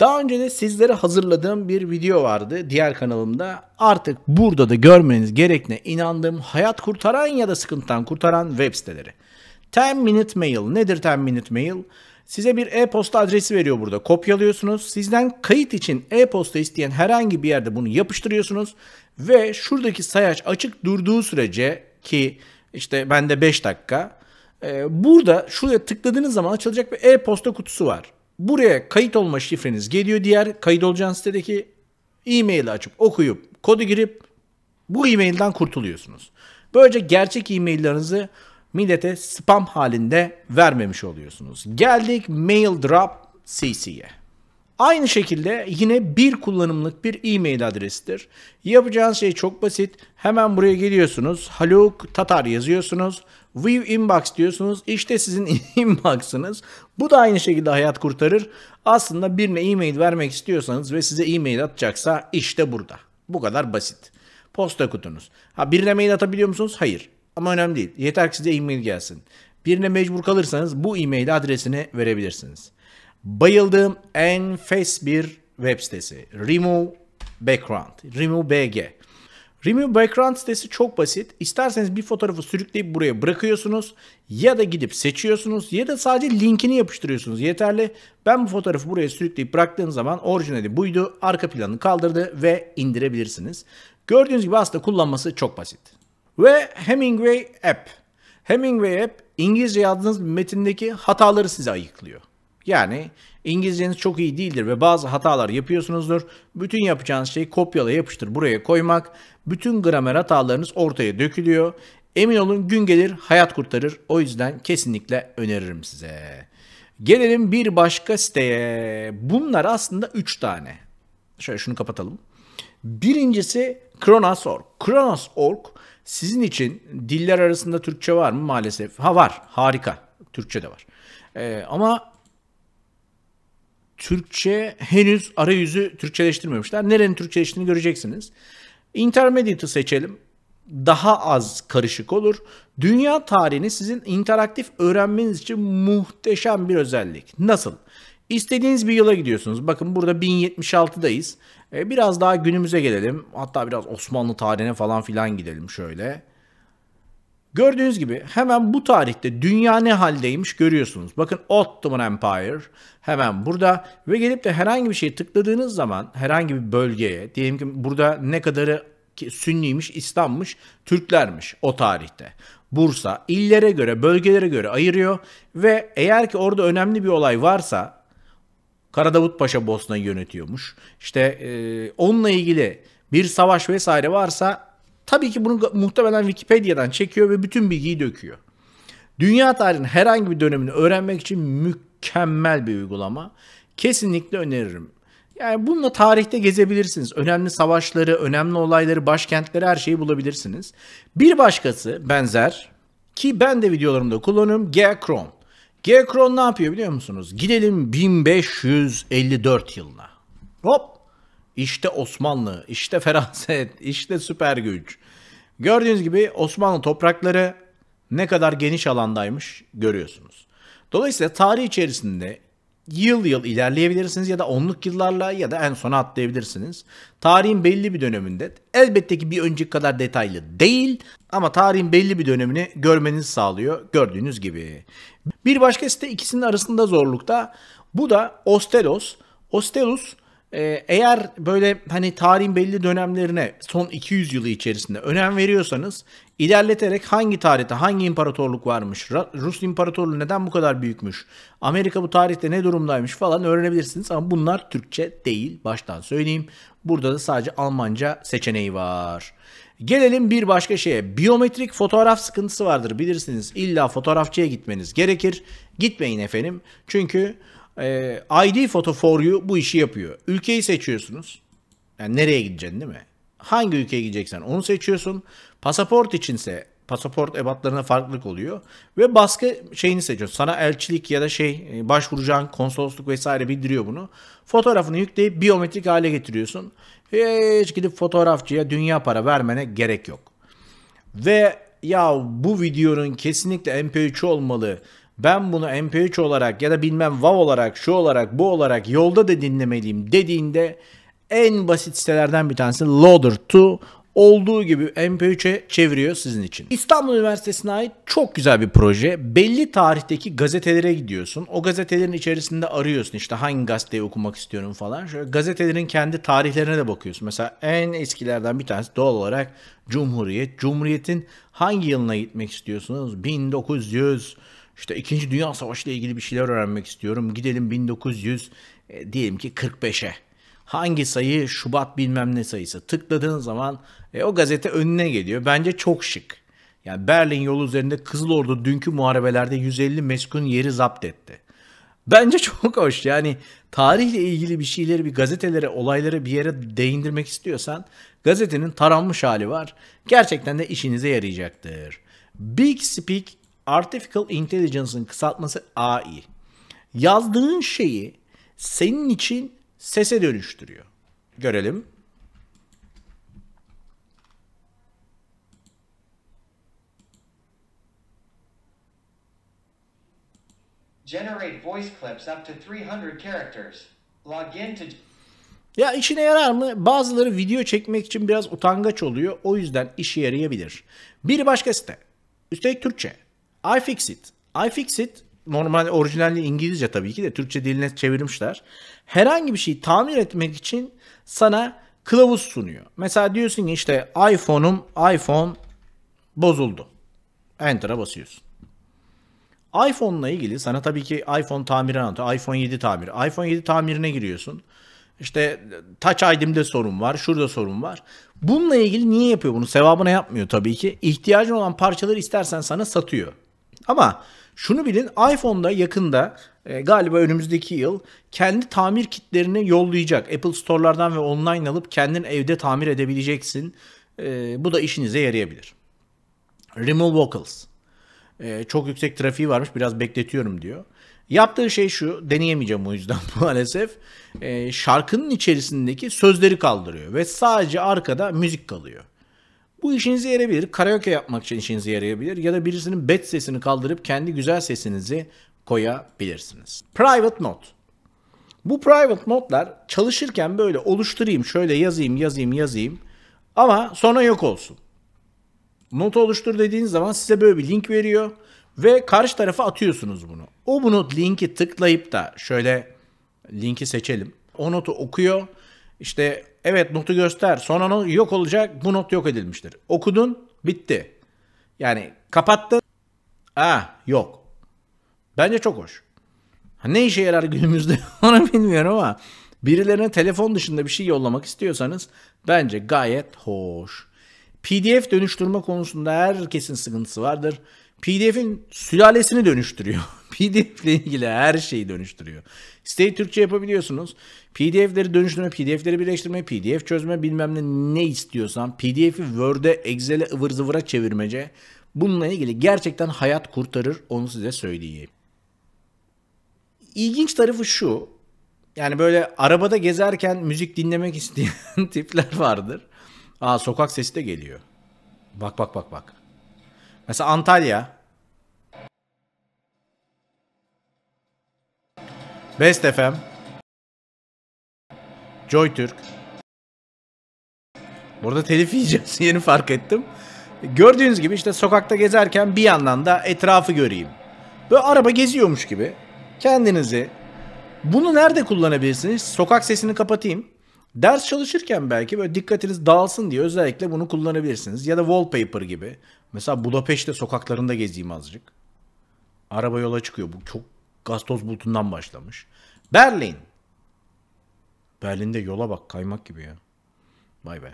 Daha önce de sizlere hazırladığım bir video vardı diğer kanalımda. Artık burada da görmeniz gerektiğine inandığım hayat kurtaran ya da sıkıntıdan kurtaran web siteleri. 10 Minute Mail. Nedir 10 Minute Mail? Size bir e-posta adresi veriyor burada. Kopyalıyorsunuz. Sizden kayıt için e-posta isteyen herhangi bir yerde bunu yapıştırıyorsunuz. Ve şuradaki sayaç açık durduğu sürece ki işte bende 5 dakika. E, burada şuraya tıkladığınız zaman açılacak bir e-posta kutusu var. Buraya kayıt olma şifreniz geliyor diğer kayıt olacağınız sitedeki e-maili açıp okuyup kodu girip bu e-mailden kurtuluyorsunuz. Böylece gerçek e-maillerinizi millete spam halinde vermemiş oluyorsunuz. Geldik mail drop CC'ye. Aynı şekilde yine bir kullanımlık bir e-mail adresidir. Yapacağınız şey çok basit. Hemen buraya geliyorsunuz. Haluk Tatar yazıyorsunuz. View Inbox diyorsunuz. İşte sizin inbox'ınız. Bu da aynı şekilde hayat kurtarır. Aslında birine e-mail vermek istiyorsanız ve size e-mail atacaksa işte burada. Bu kadar basit. Posta kutunuz. Ha birine mail atabiliyor musunuz? Hayır. Ama önemli değil. Yeter ki size e-mail gelsin. Birine mecbur kalırsanız bu e-mail adresini verebilirsiniz. Bayıldığım enfes bir web sitesi. Remove Background. Remove BG. Remove Background sitesi çok basit. İsterseniz bir fotoğrafı sürükleyip buraya bırakıyorsunuz ya da gidip seçiyorsunuz ya da sadece linkini yapıştırıyorsunuz. Yeterli. Ben bu fotoğrafı buraya sürükleyip bıraktığım zaman orijinali buydu. Arka planı kaldırdı ve indirebilirsiniz. Gördüğünüz gibi aslında kullanması çok basit. Ve Hemingway App. Hemingway App İngilizce yazdığınız metindeki hataları size ayıklıyor. Yani İngilizceniz çok iyi değildir ve bazı hatalar yapıyorsunuzdur. Bütün yapacağınız şey kopyala yapıştır buraya koymak. Bütün gramer hatalarınız ortaya dökülüyor. Emin olun gün gelir hayat kurtarır. O yüzden kesinlikle öneririm size. Gelelim bir başka siteye. Bunlar aslında 3 tane. Şöyle şunu kapatalım. Birincisi Kronos.org. Kronos.org sizin için diller arasında Türkçe var mı maalesef? Ha var. Harika. Türkçe de var. Ee, ama Türkçe henüz arayüzü Türkçeleştirmemişler. Nerenin Türkçeleştiğini göreceksiniz. Intermediate'ı seçelim. Daha az karışık olur. Dünya tarihini sizin interaktif öğrenmeniz için muhteşem bir özellik. Nasıl? İstediğiniz bir yıla gidiyorsunuz. Bakın burada 1076'dayız. E, biraz daha günümüze gelelim. Hatta biraz Osmanlı tarihine falan filan gidelim şöyle. Gördüğünüz gibi hemen bu tarihte dünya ne haldeymiş görüyorsunuz. Bakın Ottoman Empire hemen burada ve gelip de herhangi bir şey tıkladığınız zaman herhangi bir bölgeye diyelim ki burada ne kadarı Sünniymiş, İslammış, Türklermiş o tarihte. Bursa illere göre, bölgelere göre ayırıyor ve eğer ki orada önemli bir olay varsa Karadavut Paşa Bosna'yı yönetiyormuş. İşte e, onunla ilgili bir savaş vesaire varsa Tabii ki bunu muhtemelen Wikipedia'dan çekiyor ve bütün bilgiyi döküyor. Dünya tarihinin herhangi bir dönemini öğrenmek için mükemmel bir uygulama. Kesinlikle öneririm. Yani bununla tarihte gezebilirsiniz. Önemli savaşları, önemli olayları, başkentleri her şeyi bulabilirsiniz. Bir başkası benzer ki ben de videolarımda kullanıyorum G-Cron. G-Cron ne yapıyor biliyor musunuz? Gidelim 1554 yılına. Hop işte Osmanlı, işte feraset, işte süper güç. Gördüğünüz gibi Osmanlı toprakları ne kadar geniş alandaymış görüyorsunuz. Dolayısıyla tarih içerisinde yıl yıl ilerleyebilirsiniz ya da onluk yıllarla ya da en sona atlayabilirsiniz. Tarihin belli bir döneminde elbette ki bir önceki kadar detaylı değil ama tarihin belli bir dönemini görmenizi sağlıyor gördüğünüz gibi. Bir başka site ikisinin arasında zorlukta. Bu da Ostelos. Ostelos ee, eğer böyle hani tarihin belli dönemlerine son 200 yılı içerisinde önem veriyorsanız ilerleterek hangi tarihte hangi imparatorluk varmış, Rus imparatorluğu neden bu kadar büyükmüş, Amerika bu tarihte ne durumdaymış falan öğrenebilirsiniz ama bunlar Türkçe değil baştan söyleyeyim. Burada da sadece Almanca seçeneği var. Gelelim bir başka şeye. Biyometrik fotoğraf sıkıntısı vardır bilirsiniz. İlla fotoğrafçıya gitmeniz gerekir. Gitmeyin efendim. Çünkü e, ee, ID Photo for You bu işi yapıyor. Ülkeyi seçiyorsunuz. Yani nereye gideceksin değil mi? Hangi ülkeye gideceksen onu seçiyorsun. Pasaport içinse pasaport ebatlarına farklılık oluyor ve baskı şeyini seçiyorsun. Sana elçilik ya da şey e, başvuracağın konsolosluk vesaire bildiriyor bunu. Fotoğrafını yükleyip biyometrik hale getiriyorsun. Hiç gidip fotoğrafçıya dünya para vermene gerek yok. Ve ya bu videonun kesinlikle MP3 olmalı ben bunu MP3 olarak ya da bilmem WAV olarak şu olarak bu olarak yolda da dinlemeliyim dediğinde en basit sitelerden bir tanesi Loader 2 olduğu gibi MP3'e çeviriyor sizin için. İstanbul Üniversitesi'ne ait çok güzel bir proje. Belli tarihteki gazetelere gidiyorsun. O gazetelerin içerisinde arıyorsun işte hangi gazeteyi okumak istiyorum falan. Şöyle gazetelerin kendi tarihlerine de bakıyorsun. Mesela en eskilerden bir tanesi doğal olarak Cumhuriyet. Cumhuriyet'in hangi yılına gitmek istiyorsunuz? 1900 işte 2. Dünya Savaşı ile ilgili bir şeyler öğrenmek istiyorum. Gidelim 1900 e, diyelim ki 45'e. Hangi sayı Şubat bilmem ne sayısı. Tıkladığın zaman e, o gazete önüne geliyor. Bence çok şık. Yani Berlin yolu üzerinde Kızıl Ordu dünkü muharebelerde 150 meskun yeri zapt etti. Bence çok hoş. Yani tarihle ilgili bir şeyleri bir gazetelere, olaylara bir yere değindirmek istiyorsan gazetenin taranmış hali var. Gerçekten de işinize yarayacaktır. Big Speak Artificial Intelligence'ın kısaltması AI. Yazdığın şeyi senin için sese dönüştürüyor. Görelim. Generate voice clips up to 300 characters. Log in to ya işine yarar mı? Bazıları video çekmek için biraz utangaç oluyor. O yüzden işe yarayabilir. Bir başka site. Üstelik Türkçe. I I fix it. fix it normal orijinalli İngilizce tabii ki de Türkçe diline çevirmişler. Herhangi bir şeyi tamir etmek için sana kılavuz sunuyor. Mesela diyorsun ki işte iPhone'um iPhone bozuldu. Enter'a basıyorsun. iPhone'la ilgili sana tabii ki iPhone tamiri anlatıyor. iPhone 7 tamiri. iPhone 7 tamirine giriyorsun. İşte Touch ID'imde sorun var, şurada sorun var. Bununla ilgili niye yapıyor bunu? Sevabına yapmıyor tabii ki. İhtiyacın olan parçaları istersen sana satıyor. Ama şunu bilin iPhone'da yakında e, galiba önümüzdeki yıl kendi tamir kitlerini yollayacak. Apple Store'lardan ve online alıp kendin evde tamir edebileceksin. E, bu da işinize yarayabilir. Remove Vocals. E, çok yüksek trafiği varmış biraz bekletiyorum diyor. Yaptığı şey şu, deneyemeyeceğim o yüzden maalesef. E, şarkının içerisindeki sözleri kaldırıyor ve sadece arkada müzik kalıyor. Bu işinize yarayabilir. Karaoke yapmak için işinize yarayabilir. Ya da birisinin bad sesini kaldırıp kendi güzel sesinizi koyabilirsiniz. Private Note. Bu private notlar çalışırken böyle oluşturayım, şöyle yazayım, yazayım, yazayım. Ama sonra yok olsun. Not oluştur dediğiniz zaman size böyle bir link veriyor ve karşı tarafa atıyorsunuz bunu. O bunu linki tıklayıp da şöyle linki seçelim. O notu okuyor işte evet notu göster. Sonra not yok olacak. Bu not yok edilmiştir. Okudun. Bitti. Yani kapattın. Ah yok. Bence çok hoş. Ne işe yarar günümüzde onu bilmiyorum ama birilerine telefon dışında bir şey yollamak istiyorsanız bence gayet hoş. PDF dönüştürme konusunda herkesin sıkıntısı vardır. PDF'in sülalesini dönüştürüyor. PDF ile ilgili her şeyi dönüştürüyor. Siteyi Türkçe yapabiliyorsunuz. PDF'leri dönüştürme, PDF'leri birleştirme, PDF çözme bilmem ne ne istiyorsan. PDF'i Word'e, Excel'e ıvır zıvıra çevirmece. Bununla ilgili gerçekten hayat kurtarır onu size söyleyeyim. İlginç tarafı şu. Yani böyle arabada gezerken müzik dinlemek isteyen tipler vardır. Aa sokak sesi de geliyor. Bak bak bak bak. Mesela Antalya Best FM Joy Türk Burada telif yiyeceğiz yeni fark ettim. Gördüğünüz gibi işte sokakta gezerken bir yandan da etrafı göreyim. Böyle araba geziyormuş gibi kendinizi bunu nerede kullanabilirsiniz? Sokak sesini kapatayım. Ders çalışırken belki böyle dikkatiniz dağılsın diye özellikle bunu kullanabilirsiniz. Ya da wallpaper gibi. Mesela Budapeşte sokaklarında gezeyim azıcık. Araba yola çıkıyor. Bu çok gastoz bulutundan başlamış. Berlin. Berlin'de yola bak kaymak gibi ya. Vay be.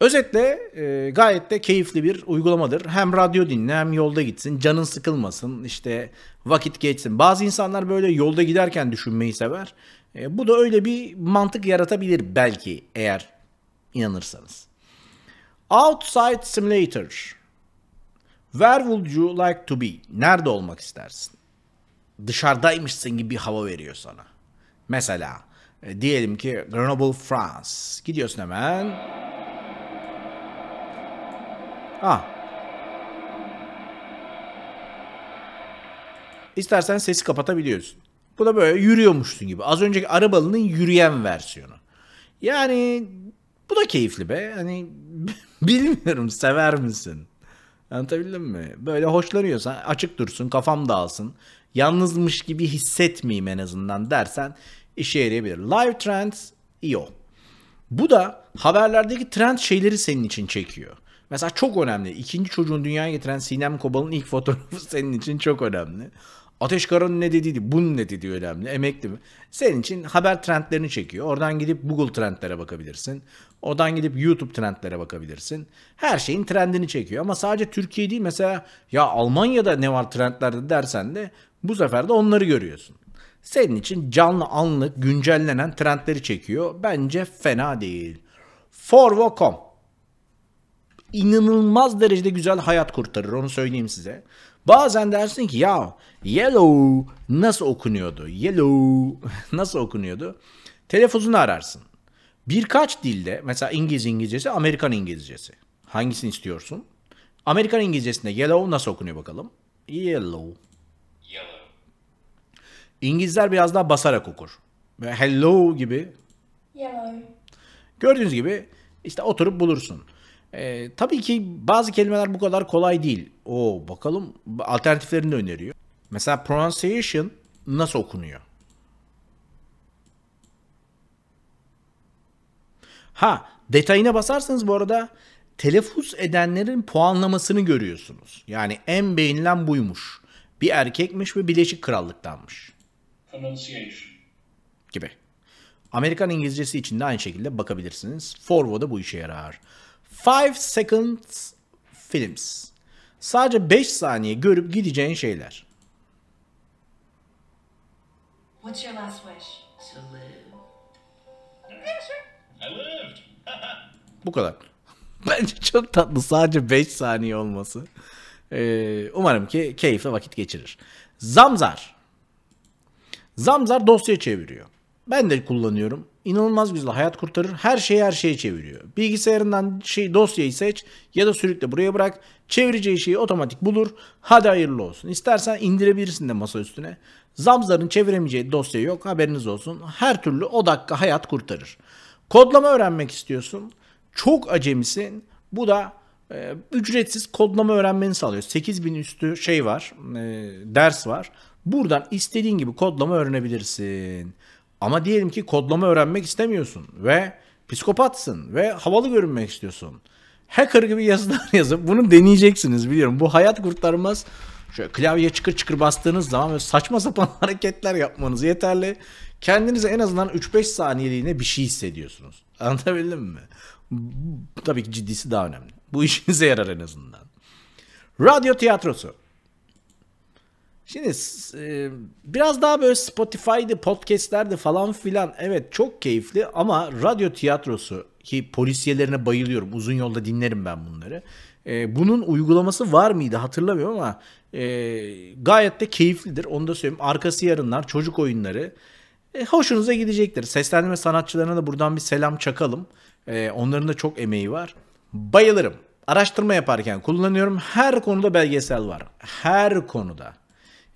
Özetle e, gayet de keyifli bir uygulamadır. Hem radyo dinle hem yolda gitsin. Canın sıkılmasın. işte vakit geçsin. Bazı insanlar böyle yolda giderken düşünmeyi sever. E, bu da öyle bir mantık yaratabilir belki eğer inanırsanız. Outside Simulator. Where would you like to be? Nerede olmak istersin? dışarıdaymışsın gibi bir hava veriyor sana. Mesela e, diyelim ki Grenoble, France. Gidiyorsun hemen. Ah. İstersen sesi kapatabiliyorsun. Bu da böyle yürüyormuşsun gibi. Az önceki arabalının yürüyen versiyonu. Yani bu da keyifli be. Hani bilmiyorum sever misin? Anlatabildim mi? Böyle hoşlanıyorsan açık dursun, kafam dağılsın yalnızmış gibi hissetmeyeyim en azından dersen işe yarayabilir. Live Trends EO. Bu da haberlerdeki trend şeyleri senin için çekiyor. Mesela çok önemli. İkinci çocuğun dünyaya getiren Sinem Kobal'ın ilk fotoğrafı senin için çok önemli. Ateş Karan'ın ne dediydi, bunun ne dediği önemli. Emekli mi? Senin için haber trendlerini çekiyor. Oradan gidip Google trendlere bakabilirsin. Oradan gidip YouTube trendlere bakabilirsin. Her şeyin trendini çekiyor. Ama sadece Türkiye değil mesela ya Almanya'da ne var trendlerde dersen de bu sefer de onları görüyorsun. Senin için canlı anlık güncellenen trendleri çekiyor. Bence fena değil. Forvo.com inanılmaz derecede güzel hayat kurtarır onu söyleyeyim size. Bazen dersin ki ya yellow nasıl okunuyordu? Yellow nasıl okunuyordu? Telefonunu ararsın. Birkaç dilde mesela İngiliz İngilizcesi, Amerikan İngilizcesi. Hangisini istiyorsun? Amerikan İngilizcesinde yellow nasıl okunuyor bakalım? Yellow. Yellow. İngilizler biraz daha basarak okur. Hello gibi. Yellow. Gördüğünüz gibi işte oturup bulursun. E, tabii ki bazı kelimeler bu kadar kolay değil. O bakalım alternatiflerini öneriyor. Mesela pronunciation nasıl okunuyor? Ha detayına basarsanız bu arada telaffuz edenlerin puanlamasını görüyorsunuz. Yani en beğenilen buymuş. Bir erkekmiş ve Birleşik Krallık'tanmış. Pronunciation. Gibi. Amerikan İngilizcesi için de aynı şekilde bakabilirsiniz. Forvo da bu işe yarar. Five Seconds Films. Sadece 5 saniye görüp gideceğin şeyler. Bu kadar. Bence çok tatlı sadece 5 saniye olması. Ee, umarım ki keyifle vakit geçirir. Zamzar. Zamzar dosya çeviriyor. Ben de kullanıyorum. İnanılmaz güzel hayat kurtarır. Her şeyi her şeye çeviriyor. Bilgisayarından şey dosyayı seç ya da sürükle buraya bırak. Çevireceği şeyi otomatik bulur. Hadi hayırlı olsun. İstersen indirebilirsin de masa üstüne. Zamzar'ın çeviremeyeceği dosya yok. Haberiniz olsun. Her türlü o dakika hayat kurtarır. Kodlama öğrenmek istiyorsun. Çok acemisin. Bu da e, ücretsiz kodlama öğrenmeni sağlıyor. 8000 üstü şey var, e, ders var. Buradan istediğin gibi kodlama öğrenebilirsin. Ama diyelim ki kodlama öğrenmek istemiyorsun ve psikopatsın ve havalı görünmek istiyorsun. Hacker gibi yazılar yazıp bunu deneyeceksiniz biliyorum. Bu hayat kurtarmaz. Şöyle klavye çıkır çıkır bastığınız zaman böyle saçma sapan hareketler yapmanız yeterli. Kendinize en azından 3-5 saniyeliğine bir şey hissediyorsunuz. Anlatabildim mi? Tabii ki ciddisi daha önemli. Bu işinize yarar en azından. Radyo tiyatrosu. Şimdi e, biraz daha böyle Spotify'dı, podcast'lerdi falan filan. Evet çok keyifli ama radyo tiyatrosu ki polisiyelerine bayılıyorum. Uzun yolda dinlerim ben bunları. E, bunun uygulaması var mıydı hatırlamıyorum ama e, gayet de keyiflidir. Onu da söyleyeyim. Arkası yarınlar, çocuk oyunları. E, hoşunuza gidecektir. Seslendirme sanatçılarına da buradan bir selam çakalım. E, onların da çok emeği var. Bayılırım. Araştırma yaparken kullanıyorum. Her konuda belgesel var. Her konuda.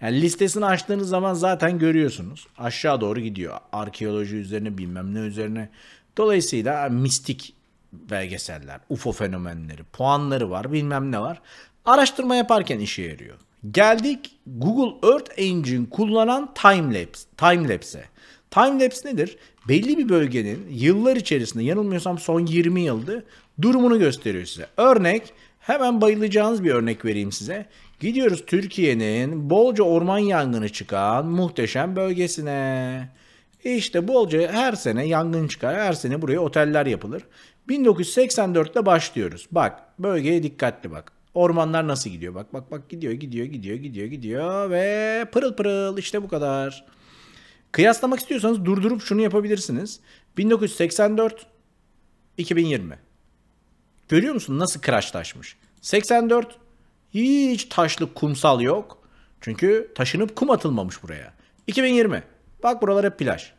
Yani listesini açtığınız zaman zaten görüyorsunuz. Aşağı doğru gidiyor. Arkeoloji üzerine bilmem ne üzerine. Dolayısıyla mistik belgeseller, UFO fenomenleri, puanları var bilmem ne var. Araştırma yaparken işe yarıyor. Geldik Google Earth Engine kullanan timelapse. Timelapse'e. Timelapse nedir? Belli bir bölgenin yıllar içerisinde yanılmıyorsam son 20 yıldı durumunu gösteriyor size. Örnek hemen bayılacağınız bir örnek vereyim size. Gidiyoruz Türkiye'nin bolca orman yangını çıkan muhteşem bölgesine. İşte bolca her sene yangın çıkar. Her sene buraya oteller yapılır. 1984'te başlıyoruz. Bak bölgeye dikkatli bak. Ormanlar nasıl gidiyor? Bak bak bak gidiyor gidiyor gidiyor gidiyor gidiyor ve pırıl pırıl işte bu kadar. Kıyaslamak istiyorsanız durdurup şunu yapabilirsiniz. 1984 2020. Görüyor musun nasıl crashlaşmış? 84 hiç taşlı kumsal yok. Çünkü taşınıp kum atılmamış buraya. 2020. Bak buralar hep plaj.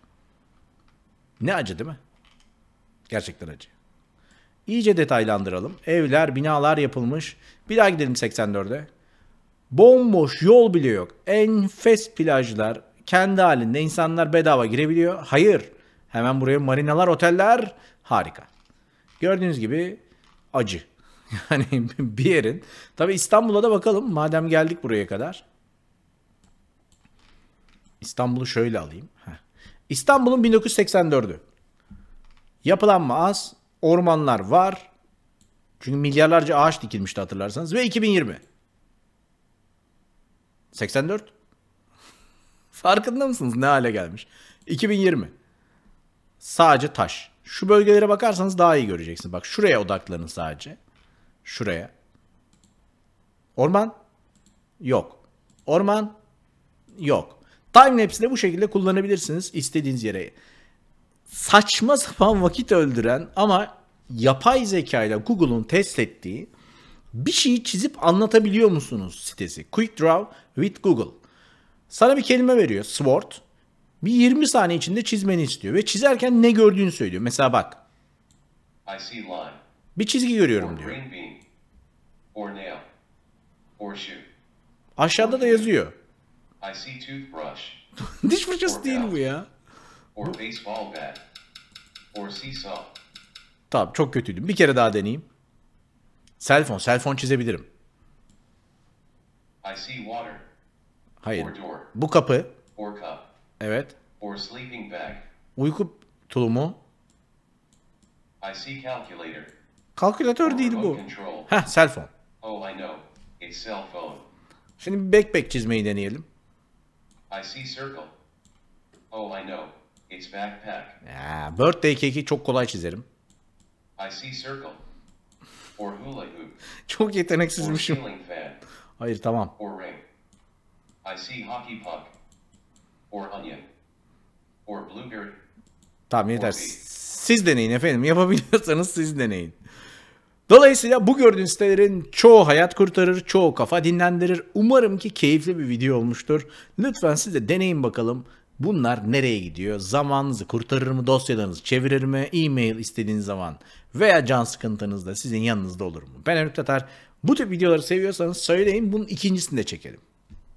Ne acı değil mi? Gerçekten acı. İyice detaylandıralım. Evler, binalar yapılmış. Bir daha gidelim 84'e. Bomboş yol bile yok. Enfes plajlar. Kendi halinde insanlar bedava girebiliyor. Hayır. Hemen buraya marinalar, oteller. Harika. Gördüğünüz gibi acı. Yani bir yerin. Tabi İstanbul'a da bakalım madem geldik buraya kadar. İstanbul'u şöyle alayım. İstanbul'un 1984'ü. Yapılanma az, ormanlar var. Çünkü milyarlarca ağaç dikilmişti hatırlarsanız. Ve 2020. 84. Farkında mısınız ne hale gelmiş? 2020. Sadece taş. Şu bölgelere bakarsanız daha iyi göreceksiniz. Bak şuraya odaklanın sadece. Şuraya. Orman? Yok. Orman? Yok. Timelapse de bu şekilde kullanabilirsiniz istediğiniz yere. Saçma sapan vakit öldüren ama yapay zeka ile Google'un test ettiği bir şeyi çizip anlatabiliyor musunuz sitesi. Quick Draw with Google. Sana bir kelime veriyor. Sword. Bir 20 saniye içinde çizmeni istiyor ve çizerken ne gördüğünü söylüyor. Mesela bak. I see line. Bir çizgi görüyorum diyor. Aşağıda da yazıyor. Diş fırçası değil bu ya. Tamam çok kötüydüm. Bir kere daha deneyeyim. Selfon, selfon çizebilirim. Hayır. Bu kapı. Evet. Uyku tulumu. Kalkülatör değil bu. Ha, oh, cell phone. Şimdi bir backpack çizmeyi deneyelim. I see circle. Oh I know. It's backpack. Ya, birthday cake'i çok kolay çizerim. I see circle. Or hula hoop. çok yeteneksizmişim. Hayır tamam. Or ring. I see hockey puck. Or onion. Or blueberry. Tamam yeter. Siz deneyin efendim. Yapabiliyorsanız siz deneyin. Dolayısıyla bu gördüğün sitelerin çoğu hayat kurtarır, çoğu kafa dinlendirir. Umarım ki keyifli bir video olmuştur. Lütfen siz de deneyin bakalım. Bunlar nereye gidiyor? Zamanınızı kurtarır mı? Dosyalarınızı çevirir mi? E-mail istediğiniz zaman veya can sıkıntınızda sizin yanınızda olur mu? Ben Erük Tatar. Bu tip videoları seviyorsanız söyleyin. Bunun ikincisini de çekelim.